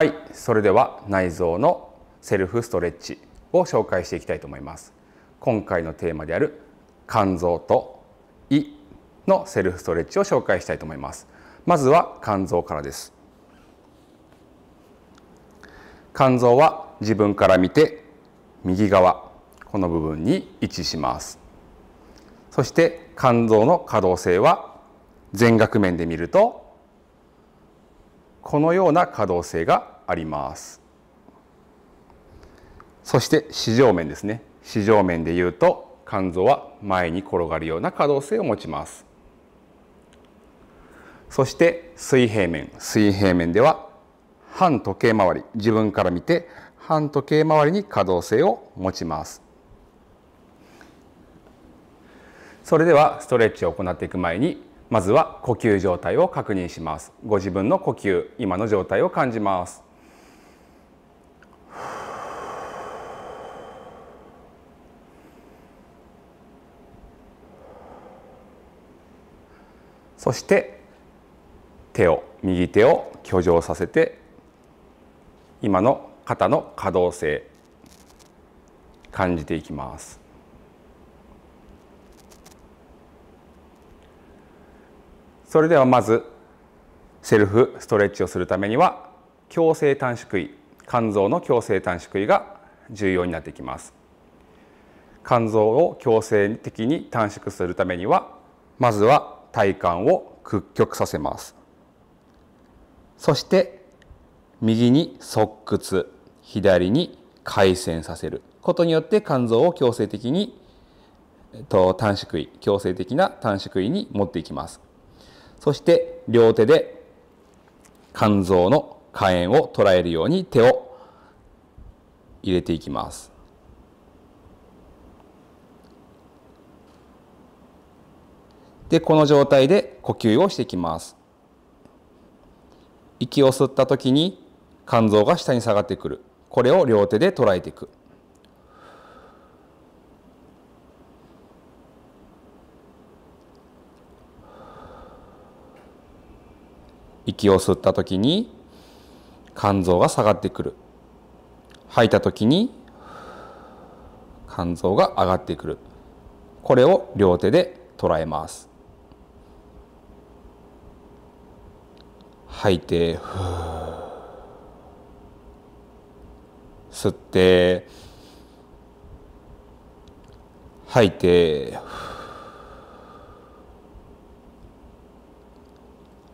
はい、それでは内臓のセルフストレッチを紹介していきたいと思います。今回のテーマである肝臓と胃のセルフストレッチを紹介したいと思います。まずは肝臓からです。肝臓は自分から見て右側この部分に位置します。そして肝臓の可動性は全額面で見るとこのような可動性がありますそして四条面ですね四条面でいうと肝臓は前に転がるような可動性を持ちますそして水平面水平面では反時計回り自分から見て反時計回りに可動性を持ちますそれではストレッチを行っていく前にまずは呼吸状態を確認しますご自分の呼吸今の状態を感じますそして手を右手を挙上させて今の肩の可動性感じていきますそれではまずセルフストレッチをするためには強制短縮位肝臓の強制短縮位が重要になってきます肝臓を強制的に短縮するためにはまずは体幹を屈曲させますそして右に側屈左に回旋させることによって肝臓を強制的に、えっと、短縮位強制的な短縮位に持っていきますそして両手で肝臓の火炎を捉えるように手を入れていきます。でこの状態で呼吸をしていきます息を吸った時に肝臓が下に下がってくるこれを両手で捉えていく息を吸った時に肝臓が下がってくる吐いた時に肝臓が上がってくるこれを両手で捉えます吐いて吸って吐いて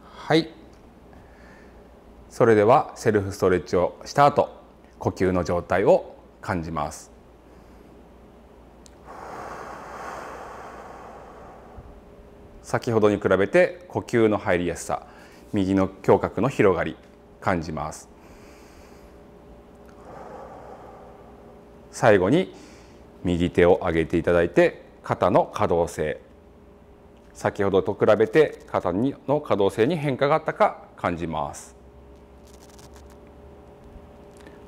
はいそれではセルフストレッチをした後呼吸の状態を感じます先ほどに比べて呼吸の入りやすさ右の胸郭の広がり感じます最後に右手を上げていただいて肩の可動性先ほどと比べて肩の可動性に変化があったか感じます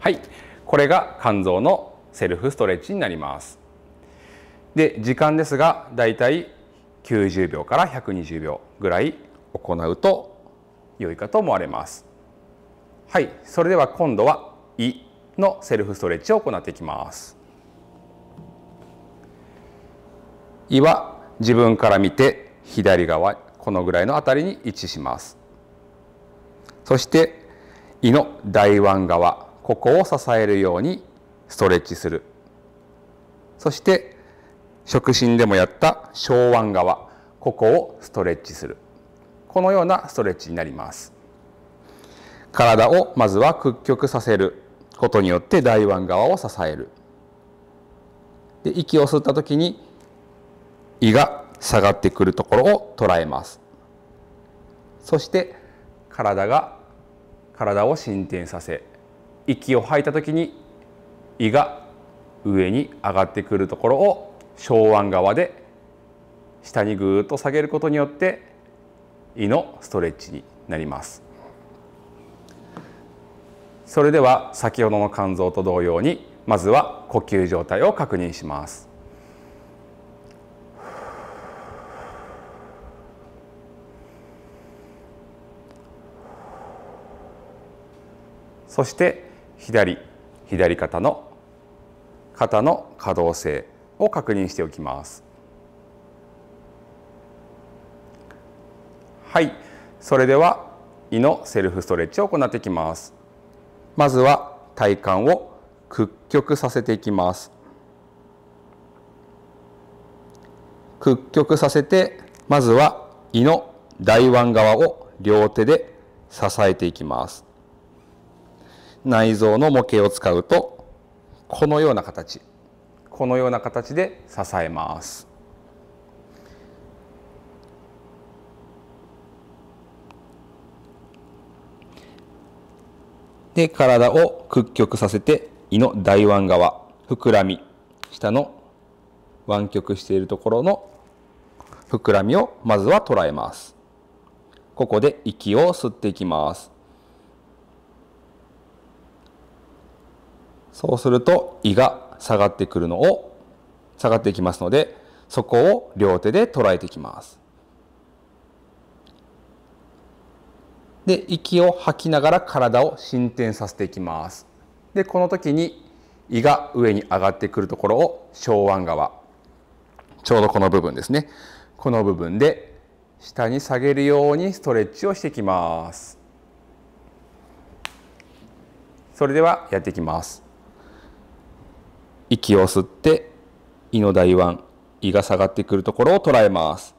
はいこれが肝臓のセルフストレッチになりますで時間ですがだいたい90秒から120秒ぐらい行うと良いかと思われますはいそれでは今度は胃のセルフストレッチを行っていきます胃は自分から見て左側このぐらいの辺りに位置しますそして胃の大腕側ここを支えるようにストレッチするそして触診でもやった小腕側ここをストレッチするこのようなストレッチになります体をまずは屈曲させることによって大腕側を支えるで息を吸った時に胃が下がってくるところを捉えますそして体が体を進展させ息を吐いた時に胃が上に上がってくるところを小腕側で下にぐーっと下げることによって胃のストレッチになりますそれでは先ほどの肝臓と同様にまずは呼吸状態を確認しますそして左左肩の肩の可動性を確認しておきますはいそれでは胃のセルフストレッチを行っていきますまずは体幹を屈曲させていきます屈曲させてまずは胃の大腕側を両手で支えていきます内臓の模型を使うとこのような形このような形で支えます。で体を屈曲させて胃の大腕側膨らみ下の湾曲しているところの膨らみをまずは捉えます。ここで息を吸っていきます。そうすると胃が下がってくるのを下がっていきますのでそこを両手で捉えていきますで息を吐きながら体を進展させていきますでこの時に胃が上に上がってくるところを小腕側ちょうどこの部分ですねこの部分で下に下げるようにストレッチをしていきますそれではやっていきます息を吸って胃の台腕胃が下がってくるところを捉えます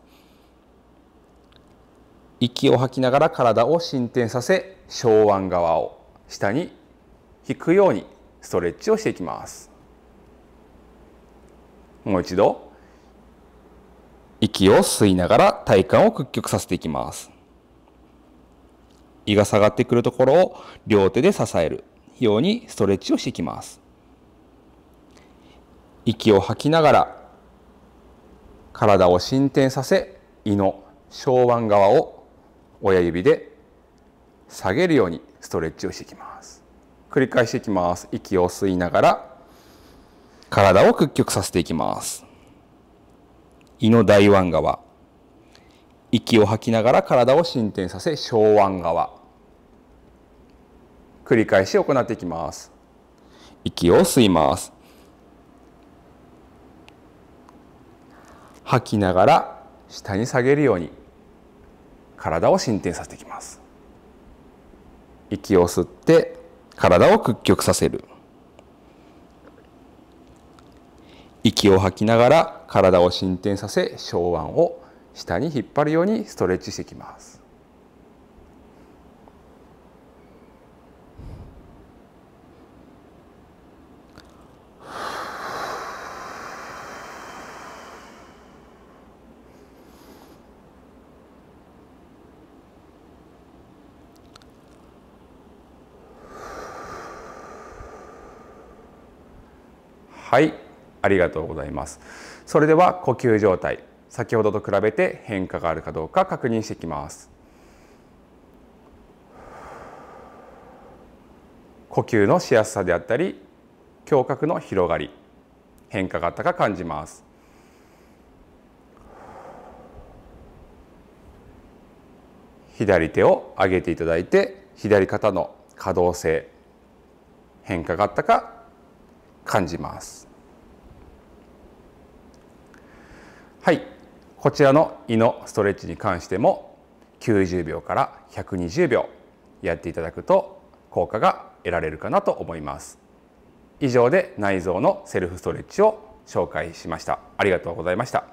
息を吐きながら体を伸展させ小腕側を下に引くようにストレッチをしていきますもう一度息を吸いながら体幹を屈曲させていきます胃が下がってくるところを両手で支えるようにストレッチをしていきます息を吐きながら体を進展させ胃の小腕側を親指で下げるようにストレッチをしていきます繰り返していきます息を吸いながら体を屈曲させていきます胃の大腕側息を吐きながら体を進展させ小腕側繰り返し行っていきます息を吸います吐きながら下に下げるように体を伸展させていきます息を吸って体を屈曲させる息を吐きながら体を伸展させ小腕を下に引っ張るようにストレッチしていきますはいありがとうございますそれでは呼吸状態先ほどと比べて変化があるかどうか確認していきます呼吸のしやすさであったり胸郭の広がり変化があったか感じます左手を上げていただいて左肩の可動性変化があったか感じますはいこちらの胃のストレッチに関しても90秒から120秒やっていただくと効果が得られるかなと思います以上で内臓のセルフストレッチを紹介しましたありがとうございました